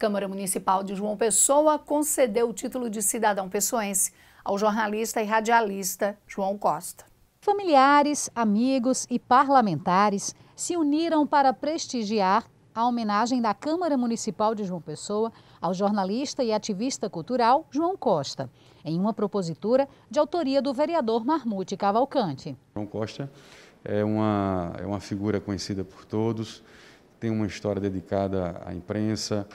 Câmara Municipal de João Pessoa concedeu o título de cidadão pessoense ao jornalista e radialista João Costa. Familiares, amigos e parlamentares se uniram para prestigiar a homenagem da Câmara Municipal de João Pessoa ao jornalista e ativista cultural João Costa, em uma propositura de autoria do vereador Marmute Cavalcante. João Costa é uma, é uma figura conhecida por todos, tem uma história dedicada à imprensa,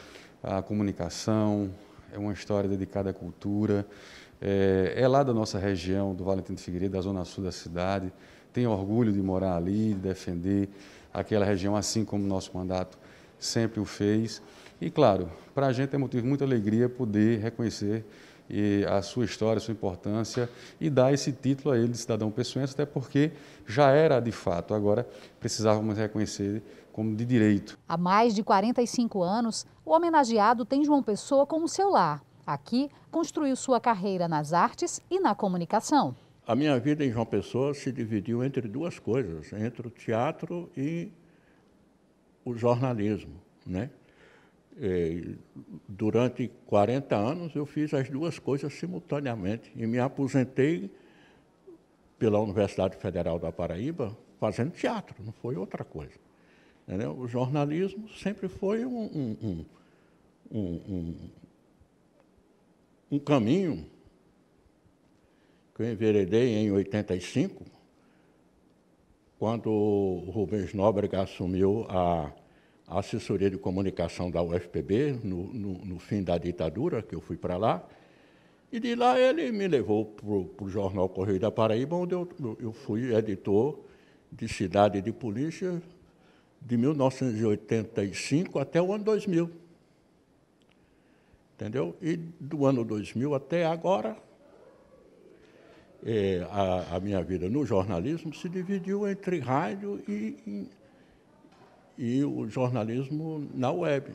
à comunicação, é uma história dedicada à cultura. É, é, lá da nossa região, do Valentim de Figueiredo, da zona sul da cidade. Tenho orgulho de morar ali, de defender aquela região, assim como nosso mandato sempre o fez. E, claro, para a gente é motivo de muita alegria poder reconhecer e, a sua história, a sua importância e dar esse título a ele de cidadão pessoense, até porque já era de fato. Agora precisávamos reconhecer como de direito. Há mais de 45 anos, o homenageado tem João Pessoa como seu lar. Aqui, construiu sua carreira nas artes e na comunicação. A minha vida em João Pessoa se dividiu entre duas coisas, entre o teatro e o jornalismo. Né? E é, durante 40 anos eu fiz as duas coisas simultaneamente e me aposentei pela Universidade Federal da Paraíba fazendo teatro, não foi outra coisa. Entendeu? O jornalismo sempre foi um, um, um, um caminho que eu enveredei em 85, quando o Rubens Nóbrega assumiu a assessoria de comunicação da UFPB, no, no, no fim da ditadura, que eu fui para lá, e de lá ele me levou para o jornal Correio da Paraíba, onde eu, eu fui editor de Cidade de Polícia de 1985 até o ano 2000. Entendeu? E do ano 2000 até agora, é, a, a, minha vida no jornalismo se dividiu entre rádio e, e, e o jornalismo na web.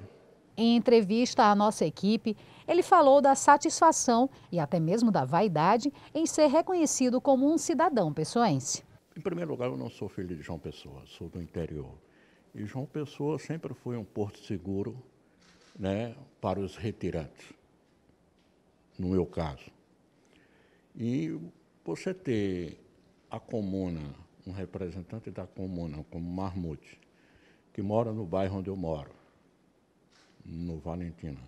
Em entrevista à nossa equipe, ele falou da satisfação e até mesmo da vaidade em ser reconhecido como um cidadão pessoense. Em primeiro lugar, eu não sou filho de João Pessoa, sou do interior. E João Pessoa sempre foi um porto seguro né, para os retirantes, no meu caso. E você ter a comuna, um representante da comuna, como Marmute, que mora no bairro onde eu moro, no Valentina,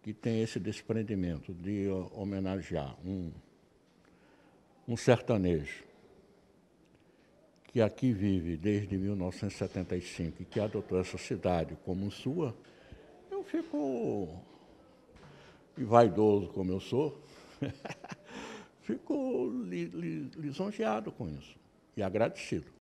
que tem esse desprendimento de homenagear um, um sertanejo que aqui vive desde 1975 e que adotou essa cidade como sua, eu fico vaidoso como eu sou, fico lisonjeado com isso e agradecido.